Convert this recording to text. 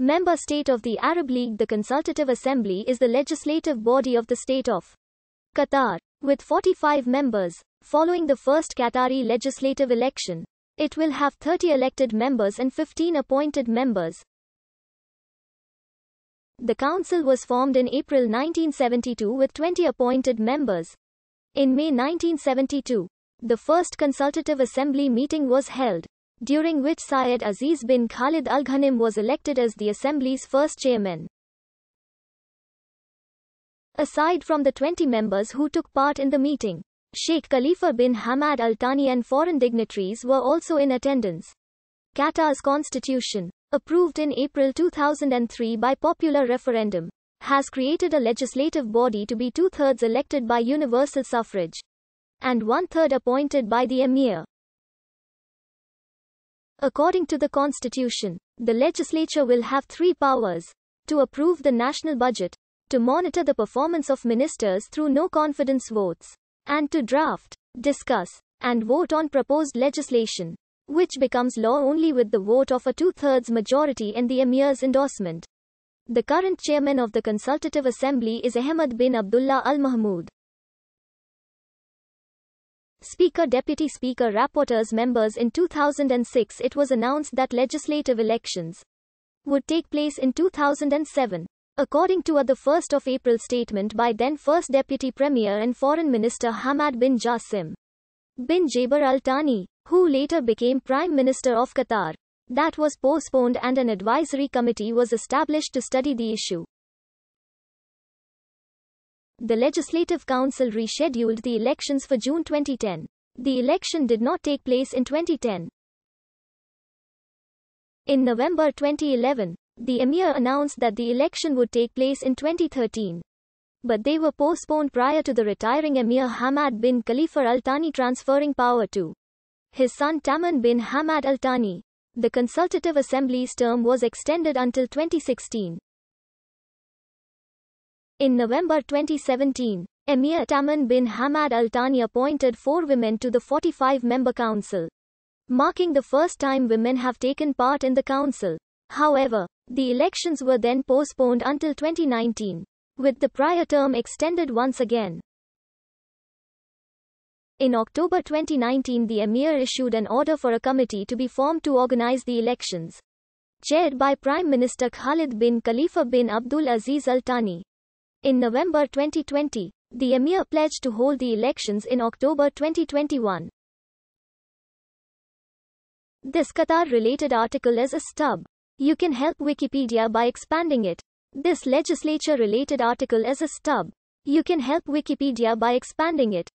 Member state of the Arab League The Consultative Assembly is the legislative body of the state of Qatar. With 45 members, following the first Qatari legislative election, it will have 30 elected members and 15 appointed members. The council was formed in April 1972 with 20 appointed members. In May 1972, the first consultative assembly meeting was held during which Syed Aziz bin Khalid Al Ghanim was elected as the Assembly's first chairman. Aside from the 20 members who took part in the meeting, Sheikh Khalifa bin Hamad Al Thani and foreign dignitaries were also in attendance. Qatar's constitution, approved in April 2003 by popular referendum, has created a legislative body to be two-thirds elected by universal suffrage and one-third appointed by the emir. According to the Constitution, the legislature will have three powers to approve the national budget, to monitor the performance of ministers through no confidence votes, and to draft, discuss, and vote on proposed legislation, which becomes law only with the vote of a two thirds majority and the Emir's endorsement. The current chairman of the Consultative Assembly is Ahmed bin Abdullah Al Mahmoud. Speaker Deputy Speaker Rapporteurs members in 2006 it was announced that legislative elections would take place in 2007. According to a 1st of April statement by then First Deputy Premier and Foreign Minister Hamad bin Jassim bin Jaber Al Thani, who later became Prime Minister of Qatar, that was postponed and an advisory committee was established to study the issue. The Legislative Council rescheduled the elections for June 2010. The election did not take place in 2010. In November 2011, the Emir announced that the election would take place in 2013. But they were postponed prior to the retiring Emir Hamad bin Khalifa Al Thani transferring power to his son Taman bin Hamad Al Thani. The Consultative Assembly's term was extended until 2016. In November 2017, Emir Taman bin Hamad Al Thani appointed four women to the 45 member council, marking the first time women have taken part in the council. However, the elections were then postponed until 2019, with the prior term extended once again. In October 2019, the Emir issued an order for a committee to be formed to organize the elections, chaired by Prime Minister Khalid bin Khalifa bin Abdul Aziz Al Thani. In November 2020, the Emir pledged to hold the elections in October 2021. This Qatar-related article is a stub. You can help Wikipedia by expanding it. This legislature-related article is a stub. You can help Wikipedia by expanding it.